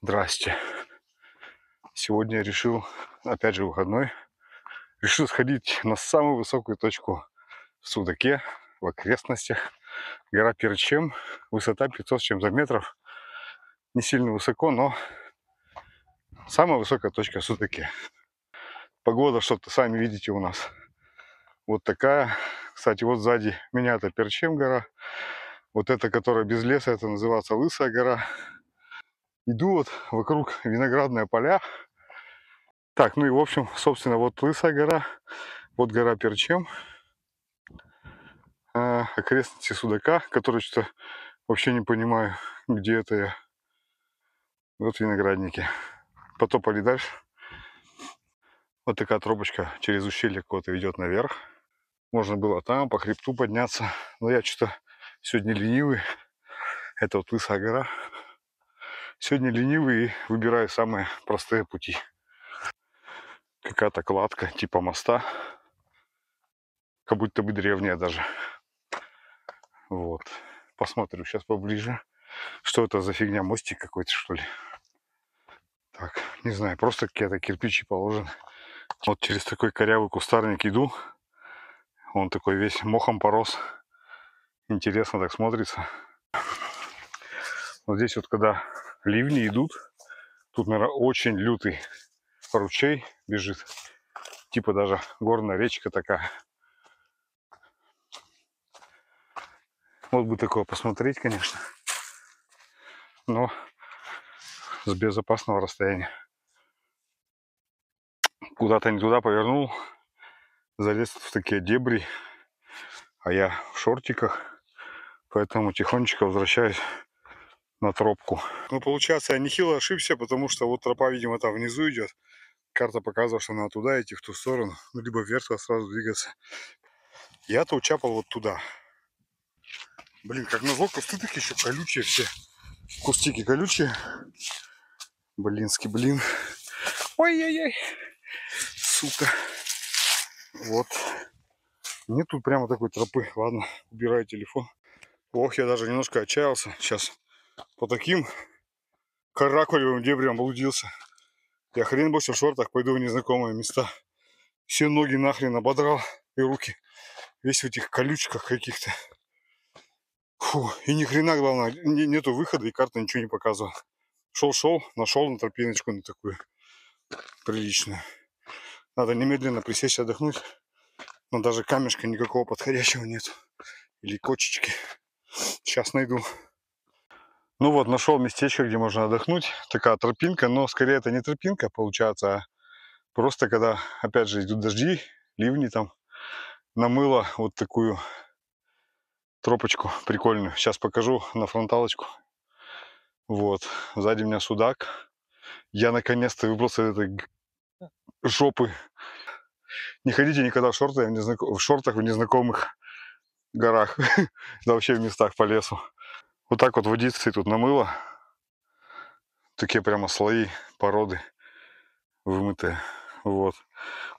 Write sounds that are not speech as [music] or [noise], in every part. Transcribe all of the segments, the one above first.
Здрасте. Сегодня решил, опять же выходной, [laughs] решил сходить на самую высокую точку в Судаке, в окрестностях. Гора Перчем, высота 500 с чем-то метров. Не сильно высоко, но самая высокая точка в Судаке. Погода, что-то сами видите у нас. Вот такая. Кстати, вот сзади меня это Перчем гора. Вот это, которая без леса, это называется Лысая гора. Иду вот вокруг [laughs] виноградные поля. Так, ну и в общем, собственно, вот Лысая гора, вот гора Перчем, э, окрестности Судака, который что-то вообще не понимаю, где это я. Вот виноградники. Потопали дальше. Вот такая тропочка через ущелье кого-то ведет наверх. Можно было там по хребту подняться, но я что-то сегодня ленивый. Это вот Лысая гора. Сегодня ленивый и выбираю самые простые пути. Какая-то кладка типа моста. Как будто бы древняя даже. Вот. посмотрю сейчас поближе. Что это за фигня? Мостик какой-то, что ли? Так, не знаю, просто какие-то кирпичи положены. Вот через такой корявый кустарник иду. Он такой весь мохом порос. Интересно так смотрится. Вот здесь вот, когда ливни идут. Тут, наверное, очень лютый ручей бежит. Типа даже горная речка такая. Вот бы такое посмотреть, конечно. Но с безопасного расстояния. Куда-то не туда повернул. Залез в такие дебри. А я в шортиках. Поэтому тихонечко возвращаюсь на тропку. Ну, получается, я нехило ошибся, потому что вот тропа, видимо, там внизу идет. Карта показывала, что надо туда идти, в ту сторону. Ну, либо вверх а сразу двигаться. Я-то учапал вот туда. Блин, как назло, кусты такие еще колючие все. Кустики колючие. Блинский блин. Ой-ой-ой. Сука. Вот. Нет тут прямо такой тропы. Ладно, убираю телефон. Ох, я даже немножко отчаялся. Сейчас по таким каракулевым дебрям блудился. Я хрен больше в шортах пойду в незнакомые места. Все ноги нахрен ободрал и руки. Весь в этих колючках каких-то. Фу, и ни хрена, главное, не, нету выхода, и карта ничего не показывала. Шел-шел, нашел на тропиночку на такую приличную. Надо немедленно присесть отдохнуть. Но даже камешка никакого подходящего нет. Или кочечки. Сейчас найду. Ну вот, нашел местечко, где можно отдохнуть. Такая тропинка, но скорее это не тропинка получается, а просто когда, опять же, идут дожди, ливни там, намыло вот такую тропочку прикольную. Сейчас покажу на фронталочку. Вот, сзади меня судак. Я наконец-то выбрался из этой жопы. Не ходите никогда в, шорты, а в, незнаком... в шортах в незнакомых горах, [laughs] да вообще в местах по лесу. Вот так вот водицы тут намыло. Такие прямо слои породы вымытые. Вот.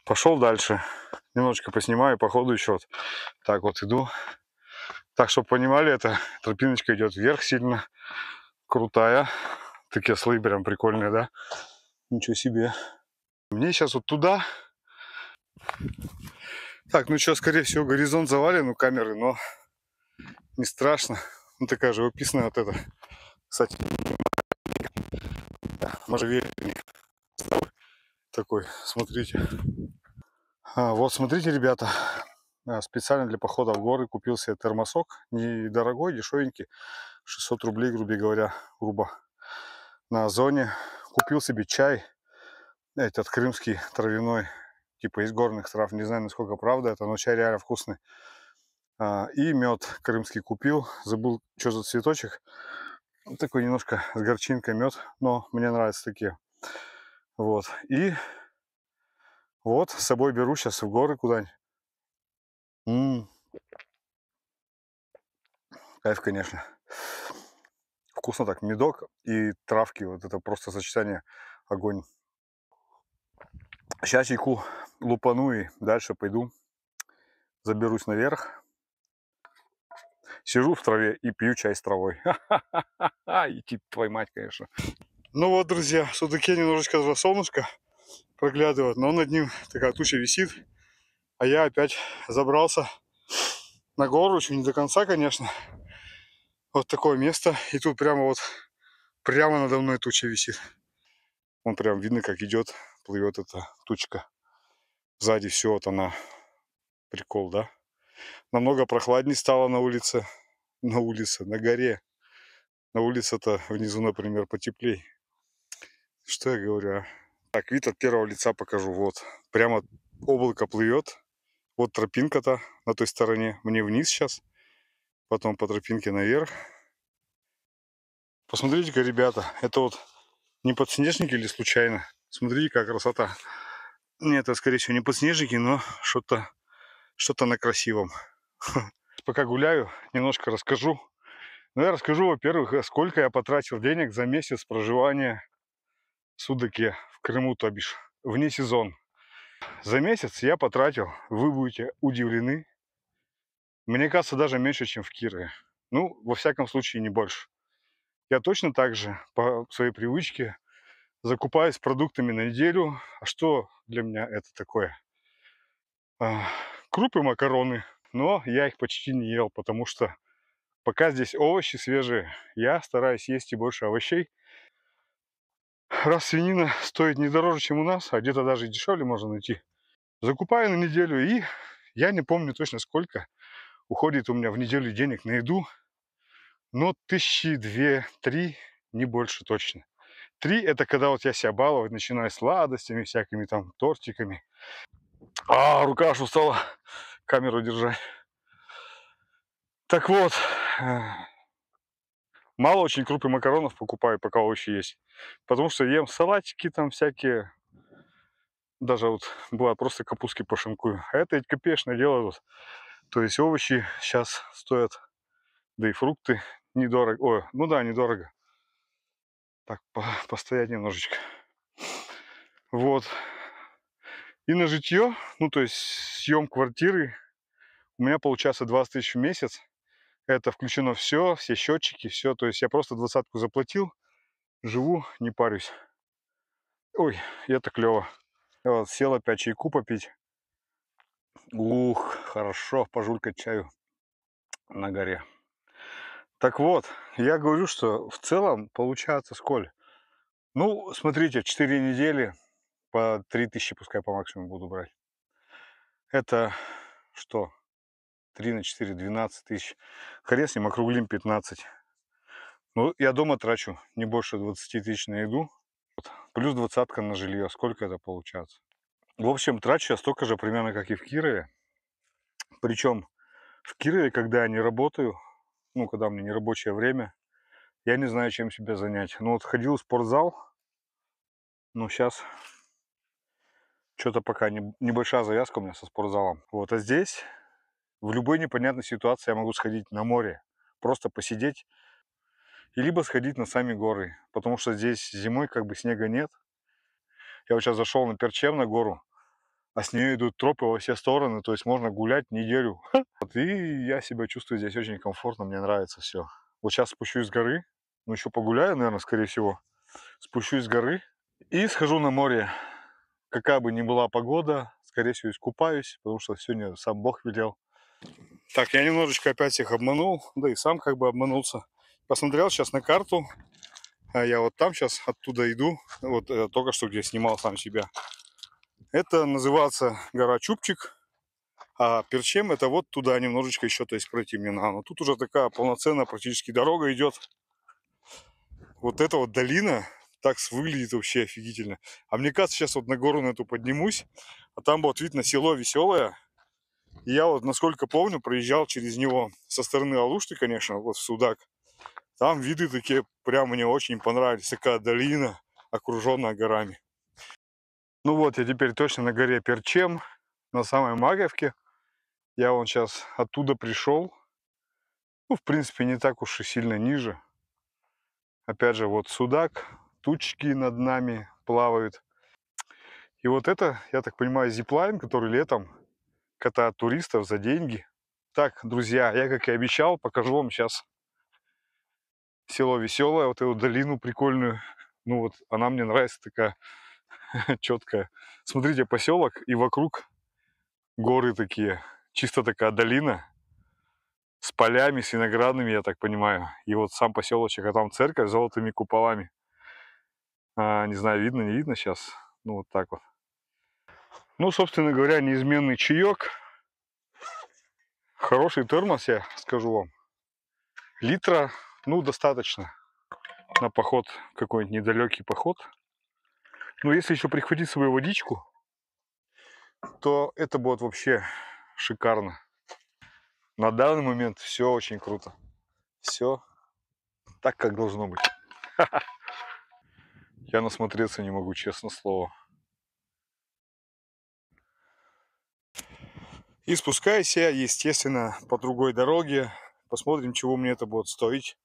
Пошел дальше. Немножечко поснимаю, походу ходу еще вот так вот иду. Так, чтобы понимали, эта тропиночка идет вверх сильно. Крутая. Такие слои прям прикольные, да? Ничего себе. Мне сейчас вот туда. Так, ну что, скорее всего, горизонт завален у камеры, но не страшно. Ну, такая живописная вот эта. Кстати, можжевельник такой, смотрите. А, вот, смотрите, ребята, а, специально для похода в горы купил себе термосок. Недорогой, дешевенький, 600 рублей, грубо говоря, грубо. На Озоне купил себе чай, этот крымский травяной, типа из горных трав. Не знаю, насколько правда это, но чай реально вкусный. А, и мед крымский купил. Забыл, что за цветочек. Ну, такой немножко с горчинкой мед. Но мне нравятся такие. Вот. И вот с собой беру сейчас в горы куда-нибудь. Кайф, конечно. Вкусно так. Медок и травки. Вот это просто сочетание огонь. Сейчас чайку лупану и дальше пойду. Заберусь наверх сижу в траве и пью чай с травой. Ха-ха-ха, [laughs] идти твою мать, конечно. Ну вот, друзья, в судаке немножечко солнышко проглядывает, но над ним такая туча висит. А я опять забрался на гору, еще не до конца, конечно. Вот такое место. И тут прямо вот, прямо надо мной туча висит. Он прям видно, как идет, плывет эта тучка. Сзади все, вот она. Прикол, да? Намного прохладнее стало на улице на улице, на горе. На улице-то внизу, например, потеплей. Что я говорю, а? Так, вид от первого лица покажу. Вот, прямо облако плывет. Вот тропинка-то на той стороне. Мне вниз сейчас. Потом по тропинке наверх. Посмотрите-ка, ребята, это вот не подснежники или случайно? Смотрите, какая красота. Нет, это, скорее всего, не подснежники, но что-то что, -то, что -то на красивом. [laughs] пока гуляю, немножко расскажу. Ну, я расскажу, во-первых, э, сколько я потратил денег за месяц проживания в Судаке, в Крыму, то бишь, вне сезон. За месяц я потратил, вы будете удивлены, мне кажется, даже меньше, чем в Кирове. Ну, во всяком случае, не больше. Я точно так же, по своей привычке, закупаюсь продуктами на неделю. А что для меня это такое? А, крупы, макароны – но я их почти не ел, потому что пока здесь овощи свежие, я стараюсь есть и больше овощей. Раз свинина стоит не дороже, чем у нас, а где-то даже дешевле можно найти. Закупаю на неделю и я не помню точно сколько уходит у меня в неделю денег на еду, но тысячи две-три, не больше точно. Три – это когда вот я себя баловать начинаю сладостями, всякими там тортиками. А, рука аж устала камеру держать. Так вот, мало очень крупы макаронов покупаю, пока овощи есть. Потому что ем салатики там всякие. Даже вот была просто капустки пошинкую. А это ведь копеечное дело. Вот. То есть овощи сейчас стоят, да и фрукты недорого. Ой, ну да, недорого. Так, постоять немножечко. Вот. И на житье, ну то есть съем квартиры, у меня получается 20 тысяч в месяц. Это включено все, все счетчики, все. То есть я просто двадцатку заплатил, живу, не парюсь. Ой, это клево. Вот, сел опять чайку попить. Ух, хорошо, пожулькать чаю на горе. Так вот, я говорю, что в целом получается сколь. Ну, смотрите, 4 недели по 3000 пускай по максимуму буду брать. Это что? 3 на 4, 12 тысяч. Хрен с округлим 15. Ну, я дома трачу не больше 20 тысяч на еду. Вот. Плюс двадцатка на жилье. Сколько это получается? В общем, трачу я столько же примерно, как и в Кирове. Причем в Кирове, когда я не работаю, ну, когда у меня не рабочее время, я не знаю, чем себя занять. Ну, вот ходил в спортзал, но ну, сейчас что-то пока не, небольшая завязка у меня со спортзалом. Вот, а здесь в любой непонятной ситуации я могу сходить на море, просто посидеть, и либо сходить на сами горы, потому что здесь зимой как бы снега нет. Я вот сейчас зашел на Перчем, на гору, а с нее идут тропы во все стороны, то есть можно гулять неделю. [laughs] Вот, и я себя чувствую здесь очень комфортно, мне нравится все. Вот сейчас спущусь с горы, ну еще погуляю, наверное, скорее всего. Спущусь с горы и схожу на море какая бы ни была погода, скорее всего, искупаюсь, потому что сегодня сам Бог велел. Так, я немножечко опять их обманул, да и сам как бы обманулся. Посмотрел сейчас на карту, а я вот там сейчас оттуда иду, вот э, только что где снимал сам себя. Это называется гора Чупчик, а Перчем это вот туда немножечко еще, то есть пройти мне надо. Но тут уже такая полноценная практически дорога идет. Вот эта вот долина, такс выглядит вообще офигительно. А мне кажется, сейчас вот на гору на эту поднимусь, а там вот видно село Веселое. И я вот, насколько помню, проезжал через него со стороны Алушты, конечно, вот в Судак. Там виды такие прям мне очень понравились. Такая долина, окруженная горами. Ну вот, я теперь точно на горе Перчем, на самой Маговке. Я вон сейчас оттуда пришел. Ну, в принципе, не так уж и сильно ниже. Опять же, вот Судак, тучки над нами плавают. И вот это, я так понимаю, зиплайн, который летом катает туристов за деньги. Так, друзья, я, как и обещал, покажу вам сейчас село Веселое, вот эту долину прикольную. Ну вот, она мне нравится такая [laughs] четкая. Смотрите, поселок, и вокруг горы такие. Чисто такая долина с полями, с виноградными, я так понимаю. И вот сам поселочек, а там церковь с золотыми куполами. А, не знаю, видно, не видно сейчас. Ну, вот так вот. Ну, собственно говоря, неизменный чаек. Хороший термос, я скажу вам. Литра, ну, достаточно на поход, какой-нибудь недалекий поход. Но если еще прихватить свою водичку, то это будет вообще шикарно. На данный момент все очень круто. Все так, как должно быть. [laughs] Я насмотреться не могу, честно слово. И спускаюсь я, естественно, по другой дороге. Посмотрим, чего мне это будет стоить.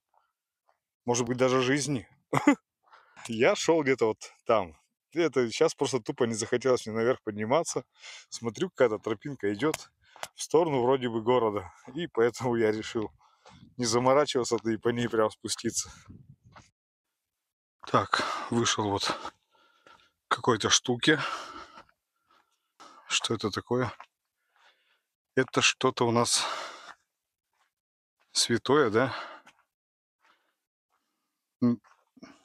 Может быть, даже жизни. [laughs] Я шел где-то вот там. Это сейчас просто тупо не захотелось мне наверх подниматься. Смотрю, какая-то тропинка идет в сторону вроде бы города. И поэтому я решил не заморачиваться, да и по ней прям спуститься. Так, вышел вот какой-то штуки. Что это такое? Это что-то у нас святое, да?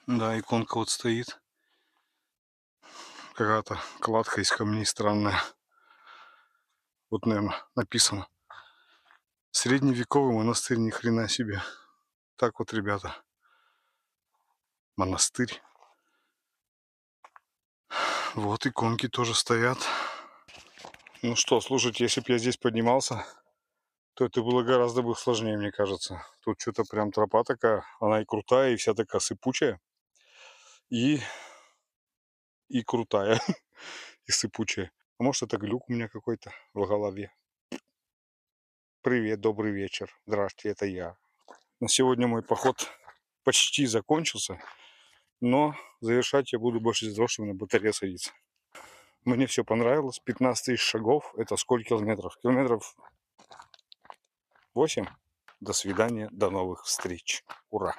Да, иконка вот стоит. Какая-то кладка из камней странная. Вот, наверное, написано. Средневековый монастырь, ни хрена себе. Так вот, ребята монастырь. Вот иконки тоже стоят. Ну что, слушайте, если бы я здесь поднимался, то это было гораздо бы сложнее, мне кажется. Тут что-то прям тропа такая, она и крутая, и вся такая сыпучая. И, и крутая, [laughs] и сыпучая. А может это глюк у меня какой-то в голове. Привет, добрый вечер. Здравствуйте, это я. На сегодня мой поход почти закончился. Но завершать я буду больше из-за того, что у меня батарея садится. Мне все понравилось. 15 тысяч шагов. Это сколько километров? Километров 8. До свидания. До новых встреч. Ура!